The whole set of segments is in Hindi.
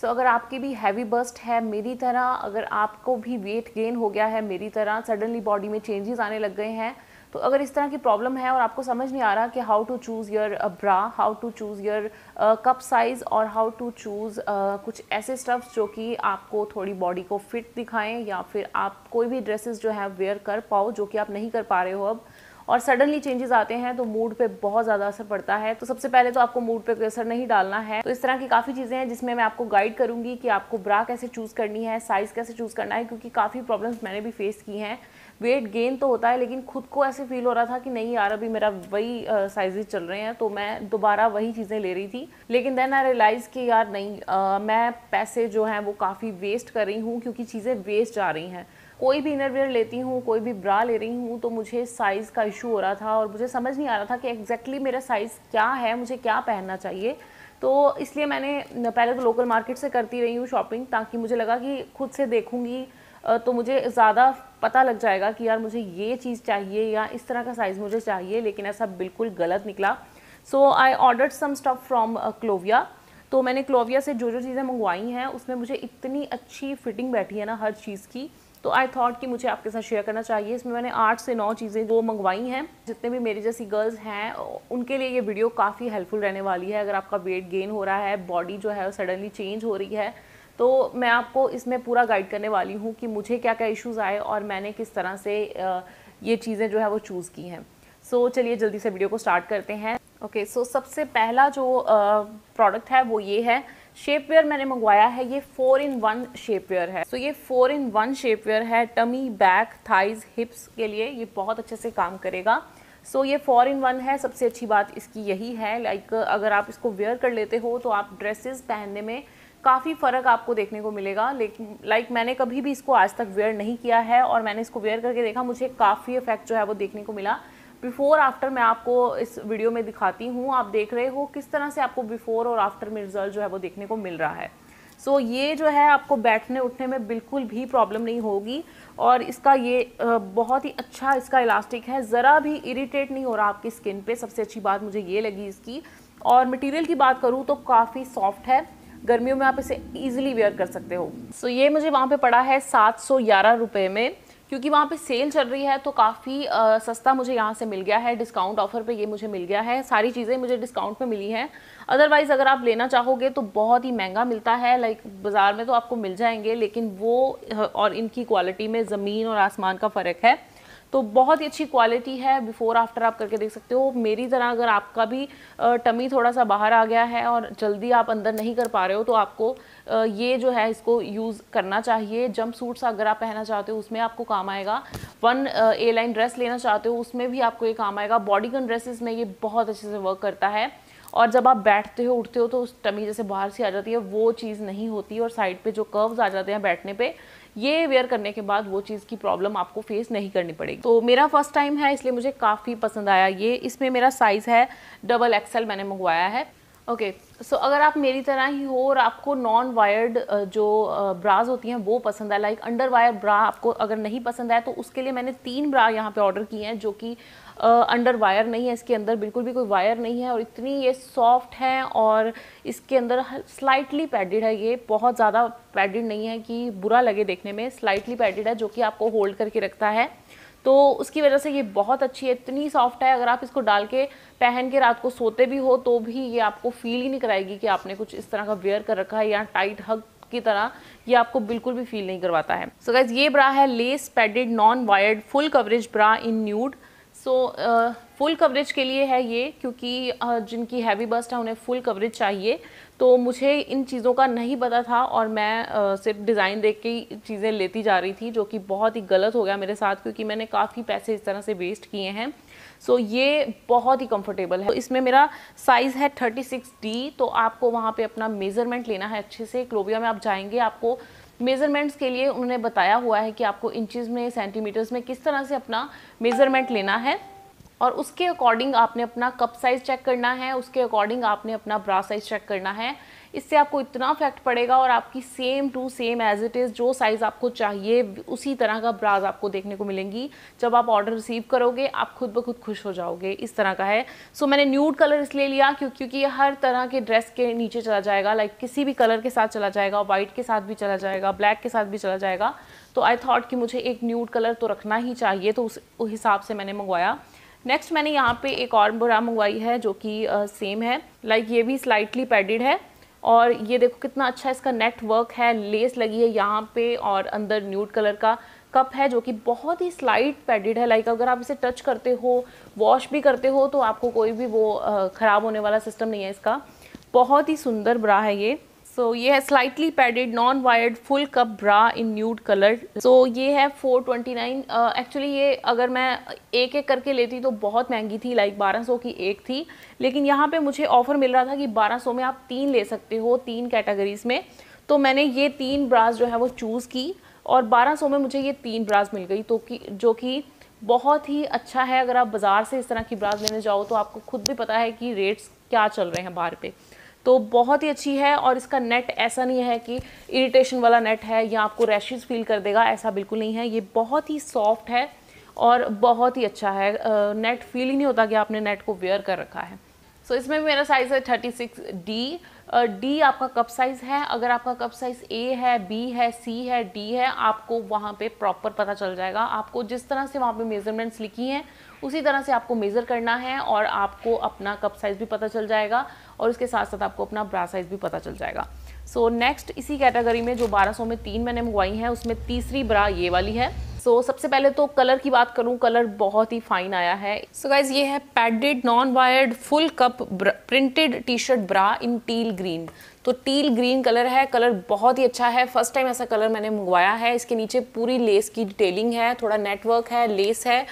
सो so, अगर आपकी भी हैवी बस्ट है मेरी तरह अगर आपको भी वेट गेन हो गया है मेरी तरह सडनली बॉडी में चेंजेस आने लग गए हैं तो अगर इस तरह की प्रॉब्लम है और आपको समझ नहीं आ रहा कि how to choose your bra how to choose your cup size और हाउ टू चूज़ कुछ ऐसे स्टफ्स जो कि आपको थोड़ी बॉडी को फिट दिखाएं या फिर आप कोई भी ड्रेसेस जो है वेयर कर पाओ जो कि आप नहीं कर पा रहे हो अब और सडनली चेंजेस आते हैं तो मूड पे बहुत ज़्यादा असर पड़ता है तो सबसे पहले तो आपको मूड पे कोई असर नहीं डालना है तो इस तरह की काफ़ी चीज़ें हैं जिसमें मैं आपको गाइड करूँगी कि आपको ब्रा कैसे चूज़ करनी है साइज़ कैसे चूज़ करना है क्योंकि काफ़ी प्रॉब्लम्स मैंने भी फेस की हैं वेट गेन तो होता है लेकिन खुद को ऐसे फील हो रहा था कि नहीं यार अभी मेरा वही साइजेज चल रहे हैं तो मैं दोबारा वही चीज़ें ले रही थी लेकिन देन आई रियलाइज़ कि यार नहीं आ, मैं पैसे जो हैं वो काफ़ी वेस्ट कर रही हूँ क्योंकि चीज़ें वेस्ट जा रही हैं कोई भी इनरवेयर लेती हूँ कोई भी ब्रा ले रही हूँ तो मुझे साइज़ का इशू हो रहा था और मुझे समझ नहीं आ रहा था कि एग्जैक्टली मेरा साइज़ क्या है मुझे क्या पहनना चाहिए तो इसलिए मैंने पहले तो लोकल मार्केट से करती रही हूँ शॉपिंग ताकि मुझे लगा कि खुद से देखूँगी तो मुझे ज़्यादा पता लग जाएगा कि यार मुझे ये चीज़ चाहिए या इस तरह का साइज़ मुझे चाहिए लेकिन ऐसा बिल्कुल गलत निकला so I order some stuff from Clovia तो मैंने क्लोविया से जो जो चीज़ें मंगवाई हैं उसमें मुझे इतनी अच्छी फिटिंग बैठी है ना हर चीज़ की तो आई थॉट कि मुझे आपके साथ शेयर करना चाहिए इसमें मैंने आठ से नौ चीज़ें वो मंगवाई हैं जितने भी मेरी जैसी गर्ल्स हैं उनके लिए ये वीडियो काफ़ी हेल्पफुल रहने वाली है अगर आपका वेट गेन हो रहा है बॉडी जो है सडनली चेंज हो रही है तो मैं आपको इसमें पूरा गाइड करने वाली हूँ कि मुझे क्या क्या इश्यूज़ आए और मैंने किस तरह से ये चीज़ें जो है वो चूज़ की हैं सो so, चलिए जल्दी से वीडियो को स्टार्ट करते हैं ओके okay, सो so सबसे पहला जो प्रोडक्ट है वो ये है शेपवेयर मैंने मंगवाया है ये फोर इन वन शेपवेयर है सो so, ये फोर इन वन शेपवेयर है टमी बैक थाइज हिप्स के लिए ये बहुत अच्छे से काम करेगा सो so, ये फोर इन वन है सबसे अच्छी बात इसकी यही है लाइक like, अगर आप इसको वेयर कर लेते हो तो आप ड्रेसेस पहनने में काफ़ी फ़र्क आपको देखने को मिलेगा लेकिन लाइक मैंने कभी भी इसको आज तक वेयर नहीं किया है और मैंने इसको वेयर करके देखा मुझे काफ़ी इफेक्ट जो है वो देखने को मिला बिफ़ोर आफ्टर मैं आपको इस वीडियो में दिखाती हूँ आप देख रहे हो किस तरह से आपको बिफ़ोर और आफ्टर में रिज़ल्ट जो है वो देखने को मिल रहा है सो so, ये जो है आपको बैठने उठने में बिल्कुल भी प्रॉब्लम नहीं होगी और इसका ये बहुत ही अच्छा इसका इलास्टिक है ज़रा भी इरीटेट नहीं हो रहा आपकी स्किन पे सबसे अच्छी बात मुझे ये लगी इसकी और मटेरियल की बात करूँ तो काफ़ी सॉफ्ट है गर्मियों में आप इसे ईजिली वेयर कर सकते हो सो so, ये मुझे वहाँ पे पड़ा है सात सौ ग्यारह रुपये में क्योंकि वहाँ पे सेल चल रही है तो काफ़ी सस्ता मुझे यहाँ से मिल गया है डिस्काउंट ऑफर पे ये मुझे मिल गया है सारी चीज़ें मुझे डिस्काउंट पे मिली हैं अदरवाइज़ अगर आप लेना चाहोगे तो बहुत ही महंगा मिलता है लाइक बाज़ार में तो आपको मिल जाएंगे लेकिन वो और इनकी क्वालिटी में ज़मीन और आसमान का फ़र्क है तो बहुत ही अच्छी क्वालिटी है बिफ़ोर आफ्टर आप करके देख सकते हो मेरी तरह अगर आपका भी टमी थोड़ा सा बाहर आ गया है और जल्दी आप अंदर नहीं कर पा रहे हो तो आपको ये जो है इसको यूज़ करना चाहिए जंप सूट्स अगर आप पहनना चाहते हो उसमें आपको काम आएगा वन ए लाइन ड्रेस लेना चाहते हो उसमें भी आपको ये काम आएगा बॉडी कन ड्रेसेस में ये बहुत अच्छे से वर्क करता है और जब आप बैठते हो उठते हो तो उस टमी जैसे बाहर से आ जाती है वो चीज़ नहीं होती और साइड पे जो कर्व्स आ जाते हैं बैठने पे ये वेयर करने के बाद वो चीज़ की प्रॉब्लम आपको फेस नहीं करनी पड़ेगी तो मेरा फर्स्ट टाइम है इसलिए मुझे काफ़ी पसंद आया ये इसमें मेरा साइज़ है डबल एक्सल मैंने मंगवाया है ओके okay, सो so अगर आप मेरी तरह ही हो और आपको नॉन वायर्ड जो ब्राज होती हैं वो पसंद है लाइक अंडर वायर ब्रा आपको अगर नहीं पसंद है तो उसके लिए मैंने तीन ब्रा यहाँ पे ऑर्डर किए हैं जो कि अंडर वायर नहीं है इसके अंदर बिल्कुल भी कोई वायर नहीं है और इतनी ये सॉफ्ट है और इसके अंदर स्लाइटली पैडेड है ये बहुत ज़्यादा पैडेड नहीं है कि बुरा लगे देखने में स्लाइटली पैडेड है जो कि आपको होल्ड करके रखता है तो उसकी वजह से ये बहुत अच्छी है इतनी सॉफ्ट है अगर आप इसको डाल के पहन के रात को सोते भी हो तो भी ये आपको फील ही नहीं कराएगी कि आपने कुछ इस तरह का वेयर कर रखा है या टाइट हग की तरह ये आपको बिल्कुल भी फील नहीं करवाता है सो so guys, ये ब्रा है less padded non wired full coverage bra in nude so full coverage के लिए है ये क्योंकि uh, जिनकी हैवी बस्ट है उन्हें फुल कवरेज चाहिए तो मुझे इन चीज़ों का नहीं पता था और मैं uh, सिर्फ डिज़ाइन देख के चीज़ें लेती जा रही थी जो कि बहुत ही गलत हो गया मेरे साथ क्योंकि मैंने काफ़ी पैसे इस तरह से वेस्ट किए हैं सो so, ये बहुत ही कंफर्टेबल है इसमें मेरा साइज़ है 36D तो आपको वहाँ पे अपना मेज़रमेंट लेना है अच्छे से क्लोबिया में आप जाएंगे आपको मेज़रमेंट्स के लिए उन्होंने बताया हुआ है कि आपको इंचज़ में सेंटीमीटर्स में किस तरह से अपना मेज़रमेंट लेना है और उसके अकॉर्डिंग आपने अपना कप साइज़ चेक करना है उसके अकॉर्डिंग आपने अपना ब्रा साइज़ चेक करना है इससे आपको इतना इफेक्ट पड़ेगा और आपकी same to same as it is जो साइज़ आपको चाहिए उसी तरह का ब्राज आपको देखने को मिलेंगी जब आप ऑर्डर रिसीव करोगे आप खुद ब खुद खुश हो जाओगे इस तरह का है सो so, मैंने न्यूड कलर इसलिए लिया क्यों क्योंकि ये हर तरह के ड्रेस के नीचे चला जाएगा लाइक like किसी भी कलर के साथ चला जाएगा वाइट के साथ भी चला जाएगा ब्लैक के साथ भी चला जाएगा तो आई थॉट कि मुझे एक न्यूड कलर तो रखना ही चाहिए तो उस हिसाब से मैंने मंगवाया नेक्स्ट मैंने यहाँ पे एक और बुरा मंगवाई है जो कि सेम है लाइक like ये भी स्लाइटली पैडिड है और ये देखो कितना अच्छा इसका नेट वर्क है लेस लगी है यहाँ पे और अंदर न्यूड कलर का कप है जो कि बहुत ही स्लाइट पैडिड है लाइक अगर आप इसे टच करते हो वॉश भी करते हो तो आपको कोई भी वो ख़राब होने वाला सिस्टम नहीं है इसका बहुत ही सुंदर ब्रा है ये सो so, ये है slightly padded non wired full cup bra in nude colour so ये है 429 एक्चुअली uh, ये अगर मैं एक एक करके लेती तो बहुत महंगी थी लाइक like 1200 की एक थी लेकिन यहाँ पे मुझे ऑफ़र मिल रहा था कि 1200 में आप तीन ले सकते हो तीन कैटेगरीज़ में तो मैंने ये तीन ब्रास जो है वो चूज़ की और 1200 में मुझे ये तीन ब्रास मिल गई तो कि जो कि बहुत ही अच्छा है अगर आप बाज़ार से इस तरह की ब्रास लेने जाओ तो आपको खुद भी पता है कि रेट्स क्या चल रहे हैं बाहर पे तो बहुत ही अच्छी है और इसका नेट ऐसा नहीं है कि इरिटेशन वाला नेट है या आपको रैशेज फील कर देगा ऐसा बिल्कुल नहीं है ये बहुत ही सॉफ्ट है और बहुत ही अच्छा है नेट फील ही नहीं होता कि आपने नेट को वेयर कर रखा है सो so, इसमें मेरा साइज़ है थर्टी सिक्स डी डी आपका कप साइज़ है अगर आपका कप साइज़ ए है बी है सी है डी है आपको वहाँ पे प्रॉपर पता चल जाएगा आपको जिस तरह से वहाँ पे मेजरमेंट्स लिखी हैं उसी तरह से आपको मेज़र करना है और आपको अपना कप साइज़ भी पता चल जाएगा और उसके साथ साथ आपको अपना ब्रा साइज़ भी पता चल जाएगा सो so, नेक्स्ट इसी कैटेगरी में जो 1200 में तीन मैंने मंगवाई हैं उसमें तीसरी ब्रा ये वाली है सो so, सबसे पहले तो कलर की बात करूँ कलर बहुत ही फाइन आया है सो so, गाइज ये है padded non wired full cup printed T shirt bra in teal green तो टील ग्रीन कलर है कलर बहुत ही अच्छा है फर्स्ट टाइम ऐसा कलर मैंने मंगवाया है इसके नीचे पूरी लेस की डिटेलिंग है थोड़ा नेटवर्क है लेस है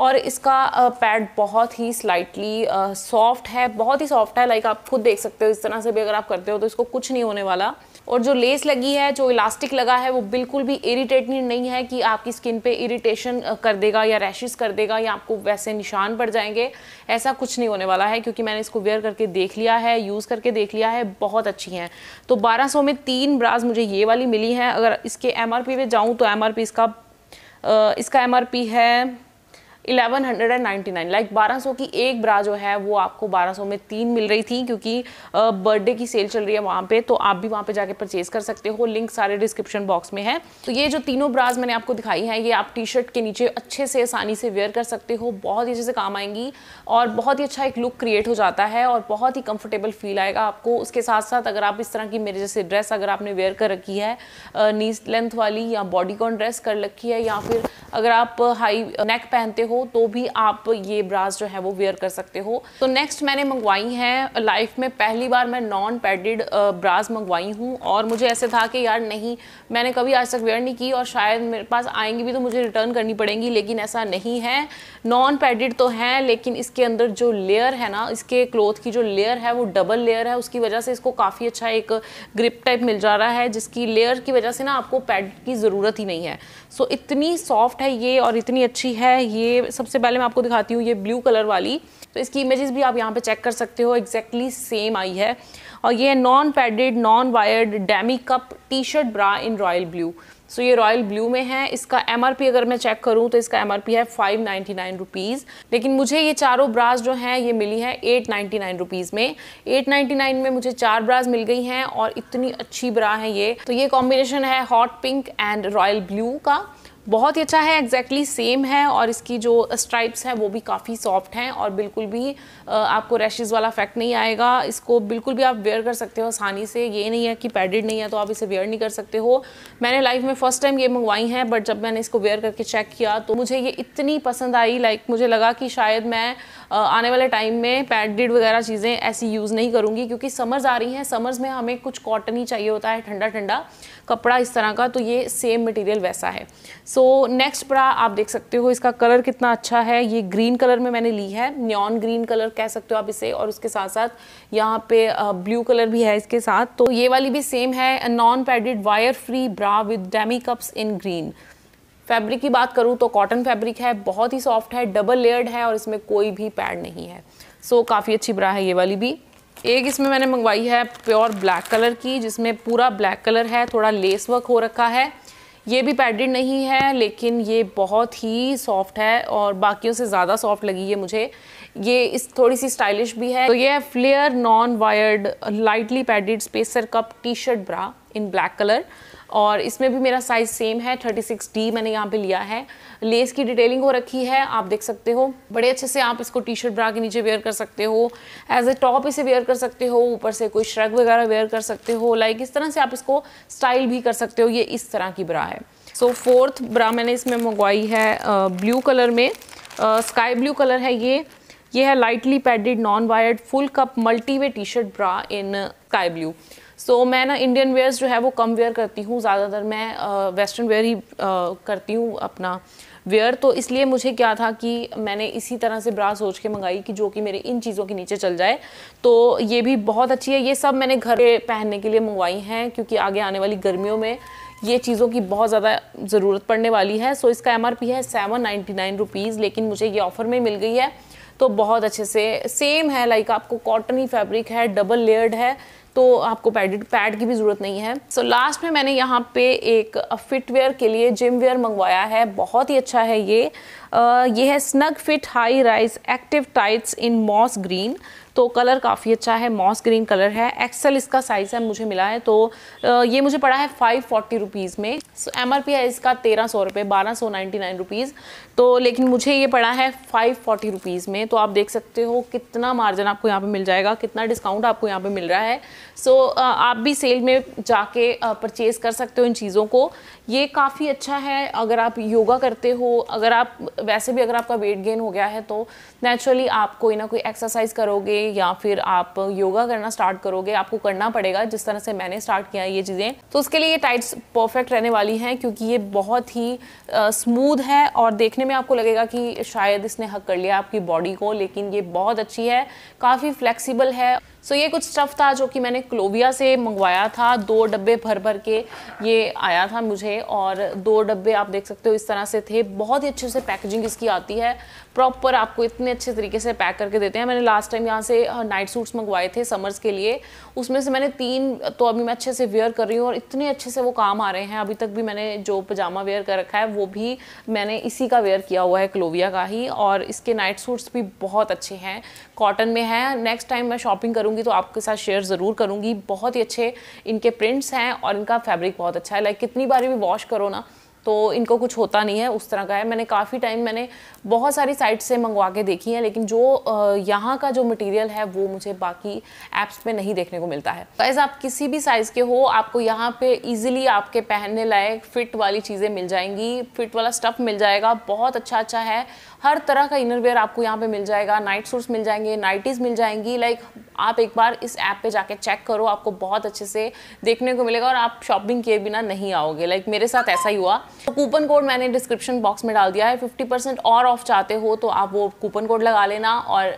और इसका पैड बहुत ही स्लाइटली सॉफ्ट है बहुत ही सॉफ्ट है लाइक आप खुद देख सकते हो इस तरह से भी अगर आप करते हो तो इसको कुछ नहीं होने वाला और जो लेस लगी है जो इलास्टिक लगा है वो बिल्कुल भी इरीटेटिंग नहीं है कि आपकी स्किन पे इरीटेशन कर देगा या रैशेस कर देगा या आपको वैसे निशान पड़ जाएंगे ऐसा कुछ नहीं होने वाला है क्योंकि मैंने इसको वेयर करके देख लिया है यूज़ करके देख लिया है बहुत अच्छी हैं तो बारह में तीन ब्राज मुझे ये वाली मिली हैं अगर इसके एम आर पे जाऊँ तो एम इसका इसका एम है 1199 लाइक like 1200 की एक ब्रा जो है वो आपको 1200 में तीन मिल रही थी क्योंकि बर्थडे की सेल चल रही है वहाँ पे तो आप भी वहाँ पे जाके परचेज कर सकते हो लिंक सारे डिस्क्रिप्शन बॉक्स में है तो ये जो तीनों ब्राज मैंने आपको दिखाई हैं ये आप टी शर्ट के नीचे अच्छे से आसानी से वेयर कर सकते हो बहुत ही अच्छे से काम आएंगी और बहुत ही अच्छा एक लुक क्रिएट हो जाता है और बहुत ही कंफर्टेबल फील आएगा आपको उसके साथ साथ अगर आप इस तरह की मेरे जैसे ड्रेस अगर आपने वेयर कर रखी है नीस लेंथ वाली या बॉडी कॉन ड्रेस कर रखी है या फिर अगर आप हाई नेक पहनते हो तो भी आप ये ब्रास जो है वो वेयर कर सकते हो तो नेक्स्ट मैंने मंगवाई हैं लाइफ में पहली बार मैं नॉन पैडेड ब्रास मंगवाई हूँ और मुझे ऐसे था कि यार नहीं मैंने कभी आज तक वेयर नहीं की और शायद मेरे पास आएंगी भी तो मुझे रिटर्न करनी पड़ेगी लेकिन ऐसा नहीं है नॉन पैडेड तो हैं लेकिन इसके इसके अंदर जो लेयर है ना इसके क्लोथ की जो लेयर है वो डबल लेयर है उसकी वजह से इसको काफ़ी अच्छा एक ग्रिप टाइप मिल जा रहा है जिसकी लेयर की वजह से ना आपको पैड की ज़रूरत ही नहीं है सो so, इतनी सॉफ्ट है ये और इतनी अच्छी है ये सबसे पहले मैं आपको दिखाती हूँ ये ब्लू कलर वाली तो इसकी इमेजेस भी आप यहाँ पे चेक कर सकते हो एग्जैक्टली exactly सेम आई है और ये non padded non wired demi cup T shirt bra in royal blue so ये रॉयल ब्लू में है इसका एम अगर मैं चेक करूँ तो इसका एम है फाइव नाइन्टी लेकिन मुझे ये चारों ब्रास जो हैं ये मिली है एट नाइन्टी में एट में मुझे चार ब्रास मिल गई हैं और इतनी अच्छी ब्रा है ये तो ये कॉम्बिनेशन है hot pink and royal blue का बहुत ही अच्छा है एग्जैक्टली exactly सेम है और इसकी जो स्ट्राइप्स हैं वो भी काफ़ी सॉफ्ट हैं और बिल्कुल भी आपको रैशेज़ वाला इफेक्ट नहीं आएगा इसको बिल्कुल भी आप वेयर कर सकते हो आसानी से ये नहीं है कि पैडेड नहीं है तो आप इसे वेयर नहीं कर सकते हो मैंने लाइफ में फ़र्स्ट टाइम ये मंगवाई हैं बट जब मैंने इसको वेयर करके चेक किया तो मुझे ये इतनी पसंद आई लाइक मुझे लगा कि शायद मैं आने वाले टाइम में पैडेड वगैरह चीज़ें ऐसी यूज़ नहीं करूँगी क्योंकि समर्स आ रही हैं समर्स में हमें कुछ कॉटन ही चाहिए होता है ठंडा ठंडा कपड़ा इस तरह का तो ये सेम मटेरियल वैसा है सो so, नेक्स्ट ब्रा आप देख सकते हो इसका कलर कितना अच्छा है ये ग्रीन कलर में मैंने ली है न्यॉन ग्रीन कलर कह सकते हो आप इसे और उसके साथ साथ यहाँ पे ब्लू कलर भी है इसके साथ तो ये वाली भी सेम है non padded wire free bra with demi cups in green fabric की बात करूँ तो कॉटन फैब्रिक है बहुत ही सॉफ्ट है डबल लेयर्ड है और इसमें कोई भी पैड नहीं है सो so, काफ़ी अच्छी ब्रा है ये वाली भी एक इसमें मैंने मंगवाई है प्योर ब्लैक कलर की जिसमें पूरा ब्लैक कलर है थोड़ा लेस वर्क हो रखा है ये भी पैडेड नहीं है लेकिन ये बहुत ही सॉफ्ट है और बाकियों से ज़्यादा सॉफ्ट लगी है मुझे ये इस थोड़ी सी स्टाइलिश भी है तो ये है flair non wired lightly padded spacer cup T shirt bra in black colour और इसमें भी मेरा साइज़ सेम है 36D मैंने यहाँ पे लिया है लेस की डिटेलिंग हो रखी है आप देख सकते हो बड़े अच्छे से आप इसको टी शर्ट ब्रा के नीचे वेयर कर सकते हो एज ए टॉप इसे वेयर कर सकते हो ऊपर से कोई श्रग वगैरह वेयर कर सकते हो लाइक इस तरह से आप इसको स्टाइल भी कर सकते हो ये इस तरह की ब्रा है सो फोर्थ ब्रा मैंने इसमें मंगवाई है ब्लू कलर में स्काई ब्लू कलर है ये ये है lightly padded non wired full cup multi way T shirt bra in sky blue so so, मैं ना इंडियन वेयर्स जो है वो कम वेयर करती हूँ ज़्यादातर मैं वेस्टर्न वेयर ही आ, करती हूँ अपना वेयर तो इसलिए मुझे क्या था कि मैंने इसी तरह से ब्रा सोच के मंगाई कि जो कि मेरे इन चीज़ों के नीचे चल जाए तो ये भी बहुत अच्छी है ये सब मैंने घर पे पहनने के लिए मंगवाई हैं क्योंकि आगे आने वाली गर्मियों में ये चीज़ों की बहुत ज़्यादा ज़रूरत पड़ने वाली है सो इसका एम है सेवन नाइन्टी लेकिन मुझे ये ऑफ़र में मिल गई है तो बहुत अच्छे से सेम है लाइक आपको कॉटन ही फैब्रिक है डबल लेयर्ड है तो आपको पैडेड पैड की भी ज़रूरत नहीं है सो so, लास्ट में मैंने यहाँ पे एक फिटवेयर के लिए जिम वेयर मंगवाया है बहुत ही अच्छा है ये आ, ये है snug fit high rise active tights in moss green तो कलर काफ़ी अच्छा है मॉस ग्रीन कलर है एक्सेल इसका साइज़ है मुझे मिला है तो ये मुझे पड़ा है फाइव फोर्टी रुपीज़ में सो एम आर पी है इसका तेरह सौ रुपये बारह सौ नाइन्टी नाइन रुपीज़ तो लेकिन मुझे ये पड़ा है फाइव फोर्टी रुपीज़ में तो आप देख सकते हो कितना मार्जिन आपको यहाँ पर मिल जाएगा कितना डिस्काउंट आपको यहाँ पर मिल रहा है सो आप भी सेल में जाके परचेज़ कर सकते हो इन चीज़ों को ये काफ़ी अच्छा है अगर आप योगा करते हो अगर आप वैसे भी अगर आपका वेट गेन हो गया है तो नेचुरली आप कोई ना कोई एक्सरसाइज करोगे या फिर आप योगा करना स्टार्ट करोगे आपको करना पड़ेगा जिस तरह से मैंने स्टार्ट किया ये चीज़ें तो उसके लिए ये टाइट्स परफेक्ट रहने वाली हैं क्योंकि ये बहुत ही स्मूद है और देखने में आपको लगेगा कि शायद इसने हक कर लिया आपकी बॉडी को लेकिन ये बहुत अच्छी है काफ़ी फ्लेक्सीबल है सो ये कुछ स्टफ़ था जो कि मैंने क्लोविया से मंगवाया था दो डब्बे भर भर के ये आया था मुझे और दो डब्बे आप देख सकते हो इस तरह से थे बहुत ही अच्छे से पैकेजिंग इसकी आती है प्रॉपर आपको इतने अच्छे तरीके से पैक करके देते हैं मैंने लास्ट टाइम यहाँ से नाइट सूट्स मंगवाए थे समर्स के लिए उसमें से मैंने तीन तो अभी मैं अच्छे से वेयर कर रही हूँ और इतने अच्छे से वो काम आ रहे हैं अभी तक भी मैंने जो पजामा वेयर कर रखा है वो भी मैंने इसी का वेयर किया हुआ है क्लोविया का ही और इसके नाइट सूट्स भी बहुत अच्छे हैं कॉटन में हैं नेक्स्ट टाइम मैं शॉपिंग करूँ करूँगी तो आपके साथ शेयर ज़रूर करूँगी बहुत ही अच्छे इनके प्रिंट्स हैं और इनका फैब्रिक बहुत अच्छा है लाइक कितनी बार भी वॉश करो ना तो इनको कुछ होता नहीं है उस तरह का है मैंने काफ़ी टाइम मैंने बहुत सारी साइट से मंगवा के देखी है लेकिन जो यहाँ का जो मटेरियल है वो मुझे बाकी ऐप्स पे नहीं देखने को मिलता है गाइज आप किसी भी साइज़ के हो आपको यहाँ पे इजीली आपके पहनने लायक फिट वाली चीज़ें मिल जाएंगी फिट वाला स्टफ़ मिल जाएगा बहुत अच्छा अच्छा है हर तरह का इनरवेयर आपको यहाँ पर मिल जाएगा नाइट सूट्स मिल जाएंगे नाइटीज़ मिल जाएंगी लाइक आप एक बार इस ऐप पर जाके चेक करो आपको बहुत अच्छे से देखने को मिलेगा और आप शॉपिंग किए बिना नहीं आओगे लाइक मेरे साथ ऐसा ही हुआ तो कूपन कोड मैंने डिस्क्रिप्शन बॉक्स में डाल दिया है 50% और ऑफ चाहते हो तो आप वो कूपन कोड लगा लेना और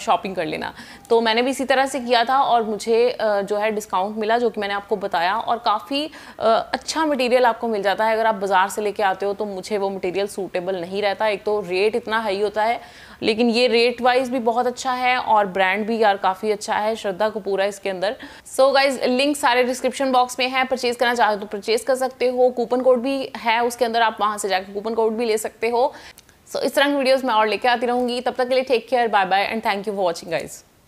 शॉपिंग कर लेना तो मैंने भी इसी तरह से किया था और मुझे जो है डिस्काउंट मिला जो कि मैंने आपको बताया और काफ़ी अच्छा मटेरियल आपको मिल जाता है अगर आप बाज़ार से लेके आते हो तो मुझे वो मटेरियल सूटेबल नहीं रहता एक तो रेट इतना हाई होता है लेकिन ये रेट वाइज भी बहुत अच्छा है और ब्रांड भी यार काफ़ी अच्छा है श्रद्धा कपूर है इसके अंदर सो गाइज लिंक सारे डिस्क्रिप्शन बॉक्स में है परचेज करना चाहते हो तो परचेज कर सकते हो कूपन कोड भी है उसके अंदर आप वहाँ से जाकर कूपन कोड भी ले सकते हो सो so, इस तरह की वीडियोस मैं और लेके आती रहूँगी तब तक के लिए take care bye bye and thank you for watching guys